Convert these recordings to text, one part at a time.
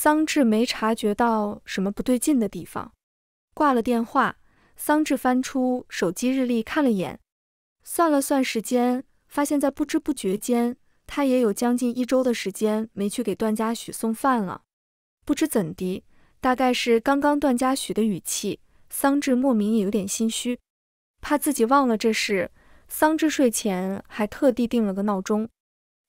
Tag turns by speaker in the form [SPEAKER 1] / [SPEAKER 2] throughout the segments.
[SPEAKER 1] 桑稚没察觉到什么不对劲的地方，挂了电话。桑稚翻出手机日历看了眼，算了算时间，发现在不知不觉间，他也有将近一周的时间没去给段嘉许送饭了。不知怎地，大概是刚刚段嘉许的语气，桑稚莫名也有点心虚，怕自己忘了这事。桑稚睡前还特地定了个闹钟，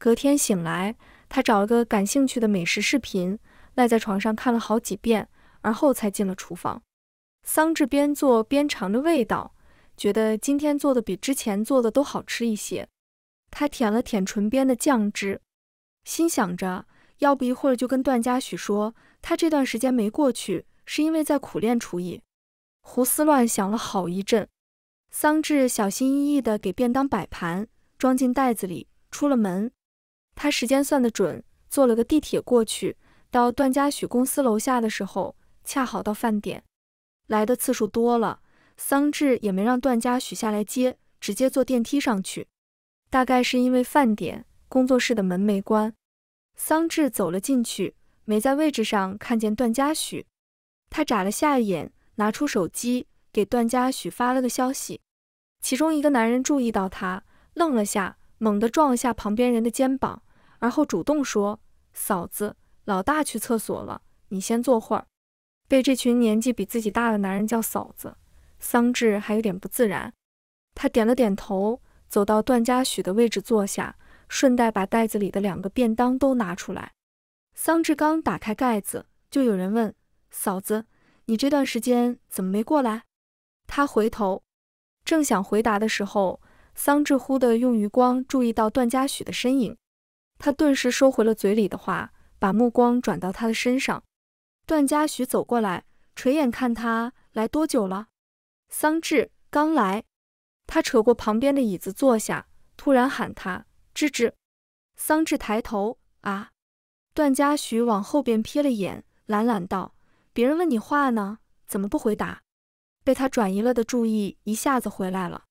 [SPEAKER 1] 隔天醒来，他找了个感兴趣的美食视频。赖在床上看了好几遍，而后才进了厨房。桑稚边做边尝着味道，觉得今天做的比之前做的都好吃一些。他舔了舔唇边的酱汁，心想着，要不一会儿就跟段嘉许说，他这段时间没过去，是因为在苦练厨艺。胡思乱想了好一阵，桑稚小心翼翼地给便当摆盘，装进袋子里，出了门。他时间算得准，坐了个地铁过去。到段嘉许公司楼下的时候，恰好到饭点，来的次数多了，桑智也没让段嘉许下来接，直接坐电梯上去。大概是因为饭点，工作室的门没关，桑智走了进去，没在位置上看见段嘉许。他眨了下眼，拿出手机给段嘉许发了个消息。其中一个男人注意到他，愣了下，猛地撞了下旁边人的肩膀，而后主动说：“嫂子。”老大去厕所了，你先坐会儿。被这群年纪比自己大的男人叫嫂子，桑智还有点不自然。他点了点头，走到段嘉许的位置坐下，顺带把袋子里的两个便当都拿出来。桑智刚打开盖子，就有人问：“嫂子，你这段时间怎么没过来？”他回头，正想回答的时候，桑智忽地用余光注意到段嘉许的身影，他顿时收回了嘴里的话。把目光转到他的身上，段嘉许走过来，垂眼看他来多久了。桑稚刚来，他扯过旁边的椅子坐下，突然喊他：“芝芝。”桑稚抬头，啊！段嘉许往后边瞥了眼，懒懒道：“别人问你话呢，怎么不回答？”被他转移了的注意一下子回来了，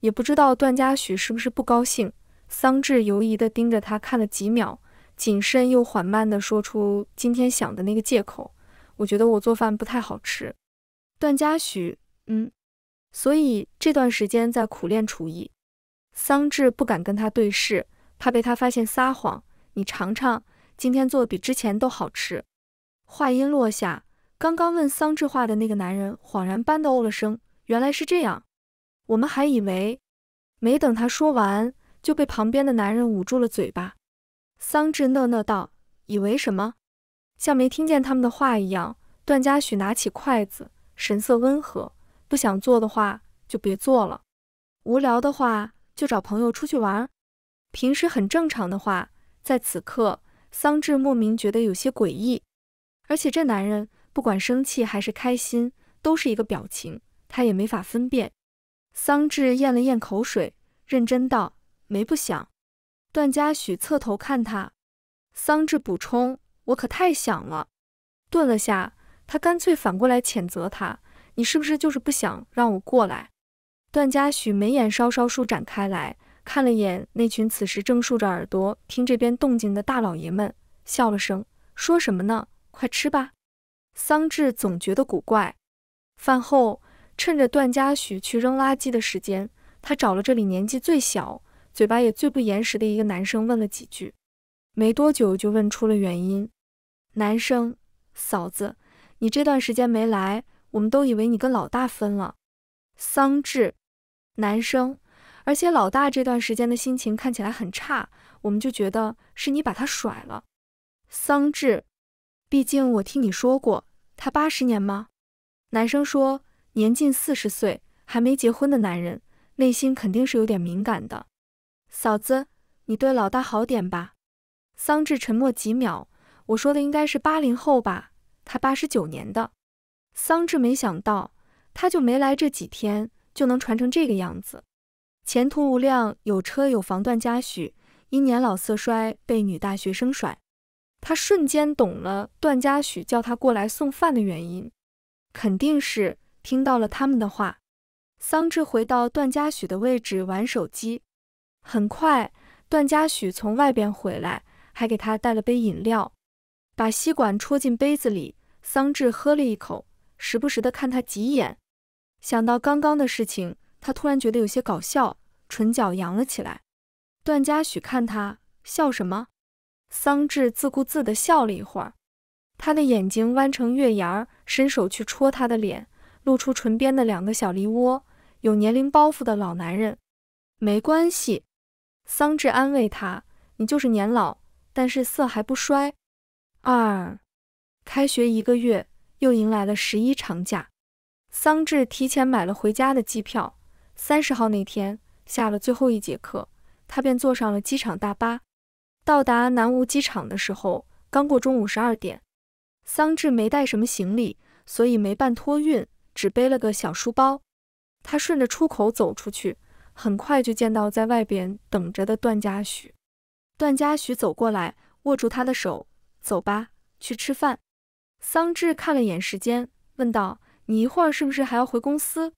[SPEAKER 1] 也不知道段嘉许是不是不高兴。桑稚犹疑地盯着他看了几秒。谨慎又缓慢地说出今天想的那个借口。我觉得我做饭不太好吃。段嘉许，嗯，所以这段时间在苦练厨艺。桑稚不敢跟他对视，怕被他发现撒谎。你尝尝，今天做的比之前都好吃。话音落下，刚刚问桑稚话的那个男人恍然般的哦了声，原来是这样。我们还以为……没等他说完，就被旁边的男人捂住了嘴巴。桑稚讷讷道：“以为什么，像没听见他们的话一样。”段嘉许拿起筷子，神色温和：“不想做的话就别做了，无聊的话就找朋友出去玩。平时很正常的话，在此刻，桑稚莫名觉得有些诡异。而且这男人不管生气还是开心，都是一个表情，他也没法分辨。”桑稚咽了咽口水，认真道：“没不想。”段嘉许侧头看他，桑稚补充：“我可太想了。”顿了下，他干脆反过来谴责他：“你是不是就是不想让我过来？”段嘉许眉眼稍稍舒展开来，看了眼那群此时正竖着耳朵听这边动静的大老爷们，笑了声：“说什么呢？快吃吧。”桑稚总觉得古怪。饭后，趁着段嘉许去扔垃圾的时间，他找了这里年纪最小。嘴巴也最不严实的一个男生问了几句，没多久就问出了原因。男生，嫂子，你这段时间没来，我们都以为你跟老大分了。桑稚，男生，而且老大这段时间的心情看起来很差，我们就觉得是你把他甩了。桑稚，毕竟我听你说过，他八十年吗？男生说，年近四十岁还没结婚的男人，内心肯定是有点敏感的。嫂子，你对老大好点吧。桑志沉默几秒，我说的应该是八零后吧，他八十九年的。桑志没想到，他就没来这几天就能传成这个样子，前途无量，有车有房，段嘉许因年老色衰被女大学生甩。他瞬间懂了段嘉许叫他过来送饭的原因，肯定是听到了他们的话。桑志回到段嘉许的位置玩手机。很快，段嘉许从外边回来，还给他带了杯饮料，把吸管戳进杯子里。桑稚喝了一口，时不时的看他几眼。想到刚刚的事情，他突然觉得有些搞笑，唇角扬了起来。段嘉许看他笑什么？桑稚自顾自的笑了一会儿，他的眼睛弯成月牙儿，伸手去戳他的脸，露出唇边的两个小梨窝。有年龄包袱的老男人，没关系。桑稚安慰他：“你就是年老，但是色还不衰。”二，开学一个月，又迎来了十一长假。桑稚提前买了回家的机票。三十号那天下了最后一节课，他便坐上了机场大巴。到达南吴机场的时候，刚过中午十二点。桑稚没带什么行李，所以没办托运，只背了个小书包。他顺着出口走出去。很快就见到在外边等着的段嘉许，段嘉许走过来，握住他的手，走吧，去吃饭。桑稚看了眼时间，问道：“你一会儿是不是还要回公司？”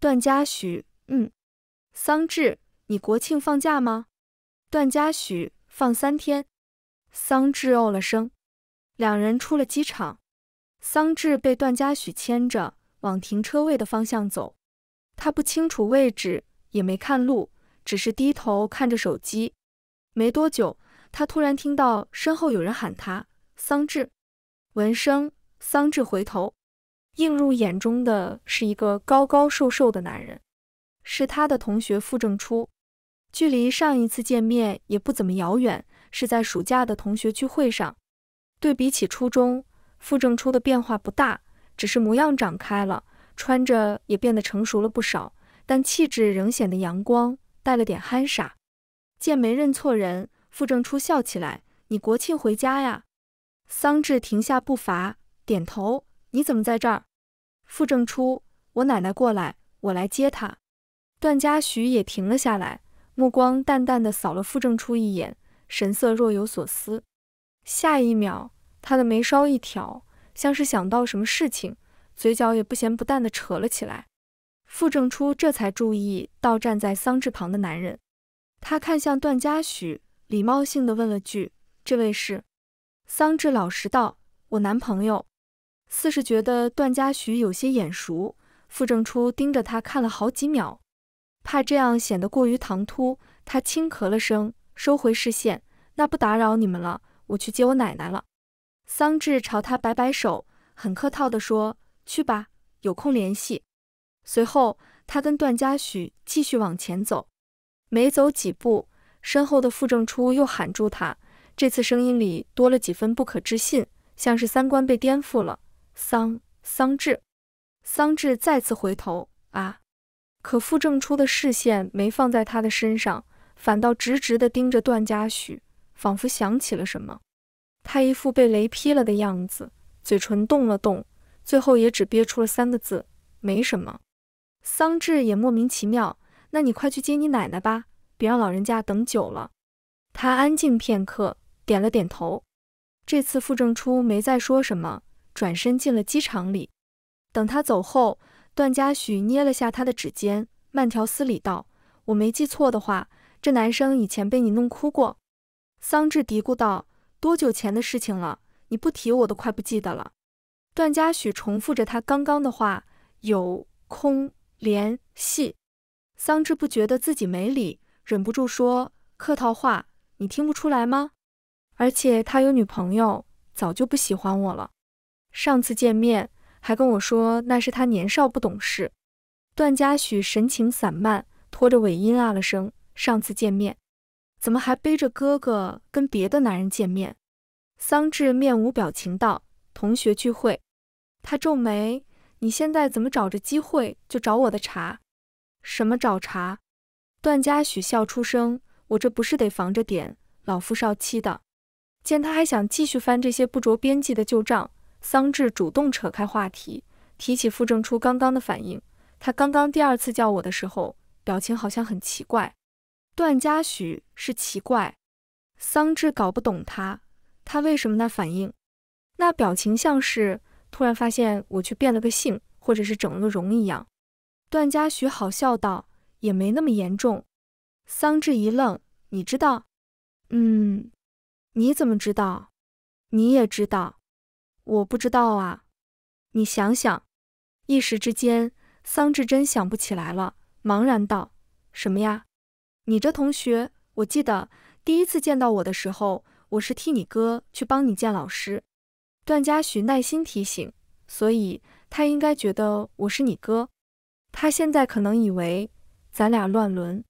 [SPEAKER 1] 段嘉许：“嗯。”桑稚：“你国庆放假吗？”段嘉许：“放三天。”桑稚哦了声，两人出了机场，桑稚被段嘉许牵着往停车位的方向走，他不清楚位置。也没看路，只是低头看着手机。没多久，他突然听到身后有人喊他“桑智”。闻声，桑智回头，映入眼中的是一个高高瘦瘦的男人，是他的同学傅正初。距离上一次见面也不怎么遥远，是在暑假的同学聚会上。对比起初中，傅正初的变化不大，只是模样长开了，穿着也变得成熟了不少。但气质仍显得阳光，带了点憨傻。见没认错人，傅正初笑起来：“你国庆回家呀？”桑稚停下步伐，点头：“你怎么在这儿？”傅正初：“我奶奶过来，我来接她。”段嘉许也停了下来，目光淡淡的扫了傅正初一眼，神色若有所思。下一秒，他的眉梢一挑，像是想到什么事情，嘴角也不咸不淡的扯了起来。傅正初这才注意到站在桑稚旁的男人，他看向段嘉许，礼貌性的问了句：“这位是？”桑稚老实道：“我男朋友。”似是觉得段嘉许有些眼熟，傅正初盯着他看了好几秒，怕这样显得过于唐突，他轻咳了声，收回视线：“那不打扰你们了，我去接我奶奶了。”桑稚朝他摆摆手，很客套的说：“去吧，有空联系。”随后，他跟段嘉许继续往前走，没走几步，身后的傅正初又喊住他。这次声音里多了几分不可置信，像是三观被颠覆了。桑桑稚，桑稚再次回头啊，可傅正初的视线没放在他的身上，反倒直直地盯着段嘉许，仿佛想起了什么。他一副被雷劈了的样子，嘴唇动了动，最后也只憋出了三个字：没什么。桑稚也莫名其妙。那你快去接你奶奶吧，别让老人家等久了。他安静片刻，点了点头。这次傅正初没再说什么，转身进了机场里。等他走后，段嘉许捏了下他的指尖，慢条斯理道：“我没记错的话，这男生以前被你弄哭过。”桑稚嘀咕道：“多久前的事情了？你不提我都快不记得了。”段嘉许重复着他刚刚的话：“有空。”联系，桑稚不觉得自己没理，忍不住说客套话：“你听不出来吗？而且他有女朋友，早就不喜欢我了。上次见面还跟我说那是他年少不懂事。”段嘉许神情散漫，拖着尾音啊了声：“上次见面，怎么还背着哥哥跟别的男人见面？”桑稚面无表情道：“同学聚会。”他皱眉。你现在怎么找着机会就找我的茬？什么找茬？段嘉许笑出声，我这不是得防着点老夫少妻的。见他还想继续翻这些不着边际的旧账，桑稚主动扯开话题，提起傅正初刚刚的反应。他刚刚第二次叫我的时候，表情好像很奇怪。段嘉许是奇怪，桑稚搞不懂他，他为什么那反应，那表情像是。突然发现我却变了个性，或者是整了个容一样。段嘉许好笑道：“也没那么严重。”桑稚一愣：“你知道？嗯，你怎么知道？你也知道？我不知道啊。你想想。”一时之间，桑稚真想不起来了，茫然道：“什么呀？你这同学，我记得第一次见到我的时候，我是替你哥去帮你见老师。”段嘉许耐心提醒，所以他应该觉得我是你哥，他现在可能以为咱俩乱伦。